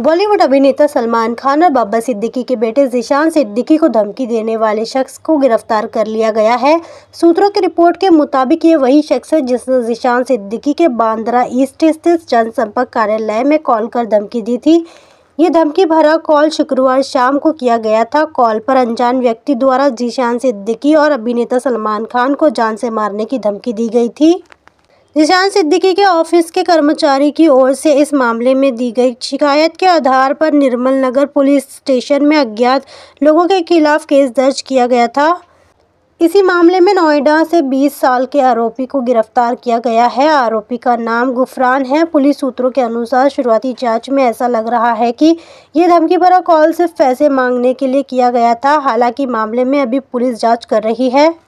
बॉलीवुड अभिनेता सलमान खान और बाबा सिद्दीकी के बेटे जिशान सिद्दीकी को धमकी देने वाले शख्स को गिरफ्तार कर लिया गया है सूत्रों की रिपोर्ट के मुताबिक ये वही शख्स है जिसने जिशान सिद्दीकी के बांद्रा ईस्ट स्थित जनसंपर्क कार्यालय में कॉल कर धमकी दी थी ये धमकी भरा कॉल शुक्रवार शाम को किया गया था कॉल पर अनजान व्यक्ति द्वारा जिशान सिद्दीकी और अभिनेता सलमान खान को जान से मारने की धमकी दी गई थी निशान सिद्दीकी के ऑफिस के कर्मचारी की ओर से इस मामले में दी गई शिकायत के आधार पर निर्मल नगर पुलिस स्टेशन में अज्ञात लोगों के खिलाफ केस दर्ज किया गया था इसी मामले में नोएडा से 20 साल के आरोपी को गिरफ्तार किया गया है आरोपी का नाम गुफरान है पुलिस सूत्रों के अनुसार शुरुआती जांच में ऐसा लग रहा है कि यह धमकी भरा कॉल सिर्फ पैसे मांगने के लिए किया गया था हालांकि मामले में अभी पुलिस जांच कर रही है